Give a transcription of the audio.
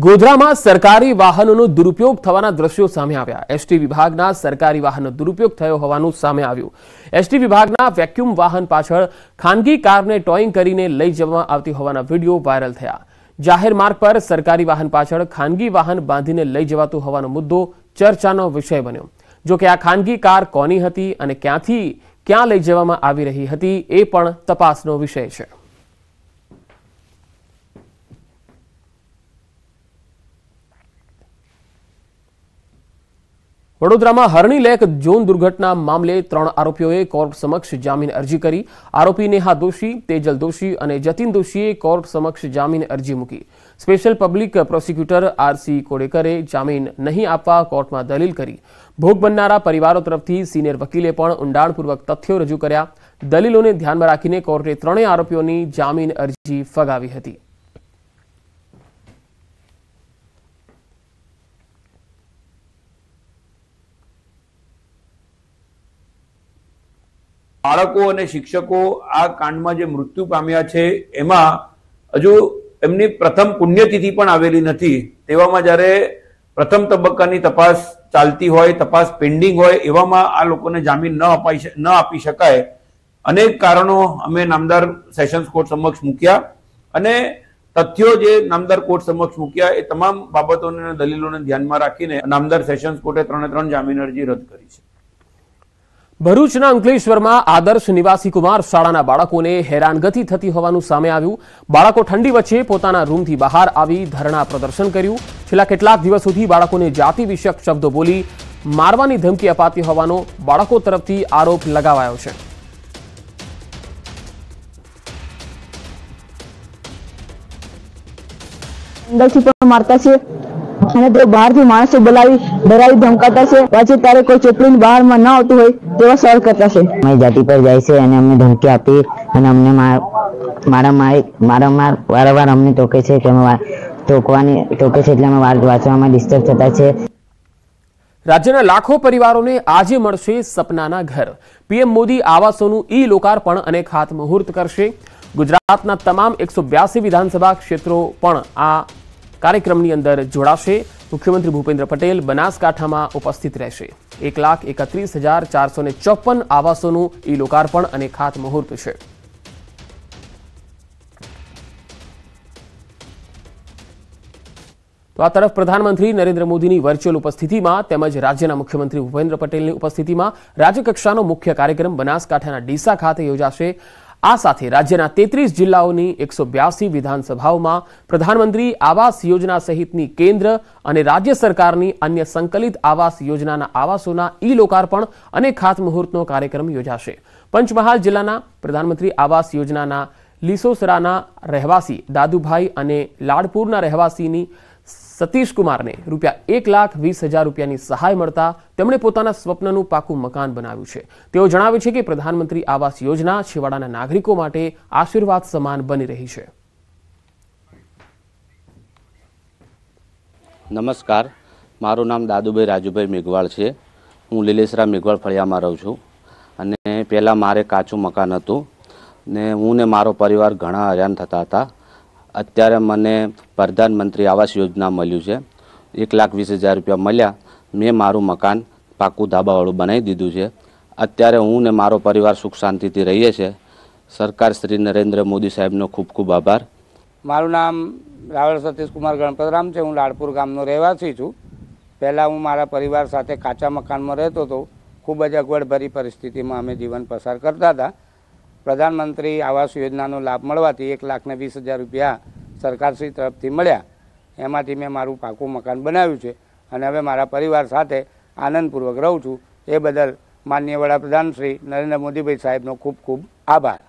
ગોધરામાં સરકારી વાહનોનો દુરુપયોગ થવાના દ્રશ્યો સામે આવ્યા એસટી વિભાગના સરકારી વાહનનો દુરુપયોગ થયો હોવાનું સામે આવ્યું એસટી વિભાગના વેક્યુમ વાહન પાછળ ખાનગી કારને ટોઈંગ કરીને લઈ જવામાં આવતી હોવાના વિડીયો વાયરલ થયા જાહેર માર્ગ પર સરકારી વાહન પાછળ ખાનગી વાહન બાંધીને લઈ જવાતું હોવાનો મુદ્દો ચર્ચાનો વિષય બન્યો જો કે આ ખાનગી કાર કોની હતી અને ક્યાંથી ક્યાં લઈ જવામાં આવી રહી હતી એ પણ તપાસનો વિષય છે વડોદરામાં હરણી લેખ જોન દુર્ઘટના મામલે ત્રણ આરોપીઓએ કોર્ટ સમક્ષ જામીન અરજી કરી આરોપી નેહા દોશી તેજલ દોશી અને જતીન દોશીએ કોર્ટ સમક્ષ જામીન અરજી મૂકી સ્પેશિયલ પબ્લિક પ્રોસિક્યુટર આરસી કોડેકરે જામીન નહીં આપવા કોર્ટમાં દલીલ કરી ભોગ બનનારા પરિવારો તરફથી સિનિયર વકીલે પણ ઊંડાણપૂર્વક તથ્યો રજૂ કર્યા દલીલોને ધ્યાનમાં રાખીને કોર્ટે ત્રણેય આરોપીઓની જામીન અરજી ફગાવી હતી બાળકો અને શિક્ષકો આ કાંડમાં જે મૃત્યુ પામ્યા છે એમાં હજુ એમની પ્રથમ પુણ્યતિથિ પણ આવેલી નથી તેવામાં જ્યારે પ્રથમ તબક્કાની તપાસ ચાલતી હોય તપાસ પેન્ડિંગ હોય એવામાં આ લોકોને જામીન ન અપાઈ ન આપી શકાય અનેક કારણો અમે નામદાર સેશન્સ કોર્ટ સમક્ષ મૂક્યા અને તથ્યો જે નામદાર કોર્ટ સમક્ષ મૂક્યા એ તમામ બાબતોને દલીલોને ધ્યાનમાં રાખીને નામદાર સેશન્સ કોર્ટે ત્રણે ત્રણ જામીન અરજી રદ કરી છે ભરૂચના અંકલેશ્વરમાં આદર્શ નિવાસી કુમાર શાળાના બાળકોને હેરાનગતિ થતી હોવાનું સામે આવ્યું બાળકો ઠંડી વચ્ચે પોતાના રૂમથી બહાર આવી ધરણા પ્રદર્શન કર્યું છેલ્લા કેટલાક દિવસોથી બાળકોને જાતિ વિષયક શબ્દો બોલી મારવાની ધમકી અપાતી હોવાનો બાળકો તરફથી આરોપ લગાવાયો છે અંદરથી પણ મારતા છે અને તે બહારથી માણસો બોલાવી ડરાવી ધમકાતા છે પછી ત્યારે કોઈ ચોપડીની બહારમાં ન આવતું હોય તેવા સવાલ કરતા છે અમારી જાતિ પર જાય છે અને અમને ધમકી આપી અને અમને મારા મારી મારામાર વારંવાર અમને ટોકે છે કે અમે ટોકવાની ટોકે છે એટલે અમે વાંચવામાં ડિસ્ટર્બ થતા છે રાજ્યના લાખો પરિવારોને આજે મળશે સપનાના ઘર પીએમ મોદી આવાસોનું ઈ લોકાર્પણ અને ખાતમુહૂર્ત કરશે ગુજરાતના તમામ એકસો વિધાનસભા ક્ષેત્રો પણ આ કાર્યક્રમની અંદર જોડાશે મુખ્યમંત્રી ભૂપેન્દ્ર પટેલ બનાસકાંઠામાં ઉપસ્થિત રહેશે એક લાખ એકત્રીસ હજાર ચારસો ને ચોપન આવાસોનું ઈ લોકાર્પણ અને ખાતમુહૂર્ત છે તો આ તરફ પ્રધાનમંત્રી નરેન્દ્ર મોદીની વર્ચ્યુઅલ ઉપસ્થિતિમાં તેમજ રાજ્યના મુખ્યમંત્રી ભૂપેન્દ્ર પટેલની ઉપસ્થિતિમાં રાજ્યકક્ષાનો મુખ્ય કાર્યક્રમ બનાસકાંઠાના ડીસા ખાતે યોજાશે આ સાથે રાજ્યના તેત્રીસ જિલ્લાઓની એકસો બ્યાસી વિધાનસભાઓમાં પ્રધાનમંત્રી આવાસ યોજના સહિતની કેન્દ્ર અને રાજ્ય સરકારની અન્ય સંકલિત આવાસ યોજનાના આવાસોના ઈ લોકાર્પણ અને ખાતમુહૂર્તનો કાર્યક્રમ યોજાશે પંચમહાલ જિલ્લાના પ્રધાનમંત્રી આવાસ યોજનાના લીસોસરાના રહેવાસી દાદુભાઈ અને લાડપુરના રહેવાસીની સતીશ કુમારને રૂપિયા એક લાખ વીસ હજાર રૂપિયાની સહાય મળતા તેમણે પોતાના સ્વપ્નનું પાકું મકાન બનાવ્યું છે તેઓ જણાવે છે કે પ્રધાનમંત્રી આવાસ યોજના છેવાડાના નાગરિકો માટે આશીર્વાદ સમાન બની રહી છે નમસ્કાર મારું નામ દાદુભાઈ રાજુભાઈ મેઘવાળ છે હું લીલેસરા મેઘવાળ ફળિયામાં રહું છું અને પહેલાં મારે કાચું મકાન હતું ને હું ને મારો પરિવાર ઘણા હેરાન થતા હતા અત્યારે મને પ્રધાનમંત્રી આવાસ યોજના મળ્યું છે એક લાખ વીસ હજાર રૂપિયા મળ્યા મેં મારું મકાન પાકું ધાબાવાળું બનાવી દીધું છે અત્યારે હું ને મારો પરિવાર સુખ શાંતિથી રહીએ છીએ સરકાર શ્રી નરેન્દ્ર મોદી સાહેબનો ખૂબ ખૂબ આભાર મારું નામ રાવળ સતીશકુમાર ગણપતરામ છે હું લાડપુર ગામનો રહેવાસી છું પહેલાં હું મારા પરિવાર સાથે કાચા મકાનમાં રહેતો હતો ખૂબ જ અગવડભરી પરિસ્થિતિમાં અમે જીવન પસાર કરતા હતા પ્રધાનમંત્રી આવાસ યોજનાનો લાભ મળવાથી એક લાખને વીસ હજાર રૂપિયા સરકારશ્રી તરફથી મળ્યા એમાંથી મેં મારું પાકું મકાન બનાવ્યું છે અને હવે મારા પરિવાર સાથે આનંદપૂર્વક રહું છું એ બદલ માન્ય વડાપ્રધાન શ્રી નરેન્દ્ર મોદીભાઈ સાહેબનો ખૂબ ખૂબ આભાર